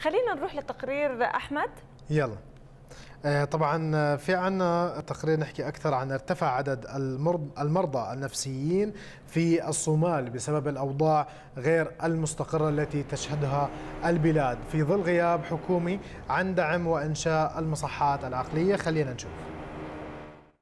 خلينا نروح لتقرير احمد يلا آه، طبعا آه، في عنا تقرير نحكي اكثر عن ارتفع عدد المرضى النفسيين في الصومال بسبب الاوضاع غير المستقره التي تشهدها البلاد في ظل غياب حكومي عن دعم وانشاء المصحات العقليه خلينا نشوف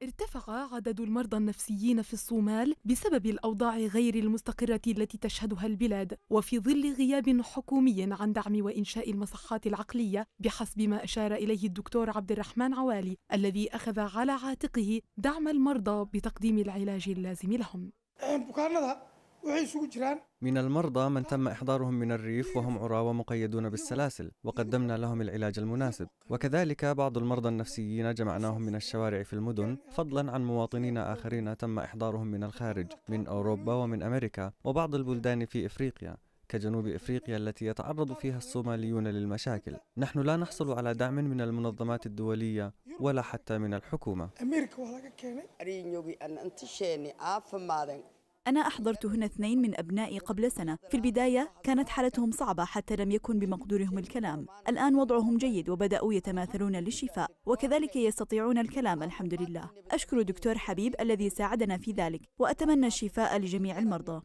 ارتفع عدد المرضى النفسيين في الصومال بسبب الأوضاع غير المستقرة التي تشهدها البلاد وفي ظل غياب حكومي عن دعم وإنشاء المصحات العقلية بحسب ما أشار إليه الدكتور عبد الرحمن عوالي الذي أخذ على عاتقه دعم المرضى بتقديم العلاج اللازم لهم من المرضى من تم إحضارهم من الريف وهم عراة ومقيدون بالسلاسل وقدمنا لهم العلاج المناسب وكذلك بعض المرضى النفسيين جمعناهم من الشوارع في المدن فضلا عن مواطنين آخرين تم إحضارهم من الخارج من أوروبا ومن أمريكا وبعض البلدان في إفريقيا كجنوب افريقيا التي يتعرض فيها الصوماليون للمشاكل، نحن لا نحصل على دعم من المنظمات الدوليه ولا حتى من الحكومه. أنا أحضرت هنا اثنين من أبنائي قبل سنة في البداية كانت حالتهم صعبة حتى لم يكن بمقدورهم الكلام الآن وضعهم جيد وبدأوا يتماثلون للشفاء وكذلك يستطيعون الكلام الحمد لله أشكر دكتور حبيب الذي ساعدنا في ذلك وأتمنى الشفاء لجميع المرضى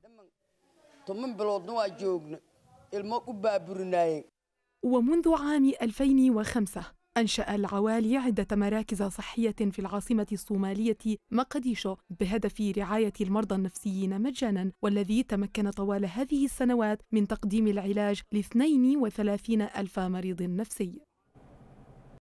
ومنذ عام 2005 أنشأ العوالي عدة مراكز صحية في العاصمة الصومالية مقديشو بهدف رعاية المرضى النفسيين مجانا والذي تمكن طوال هذه السنوات من تقديم العلاج ل 32 ألف مريض نفسي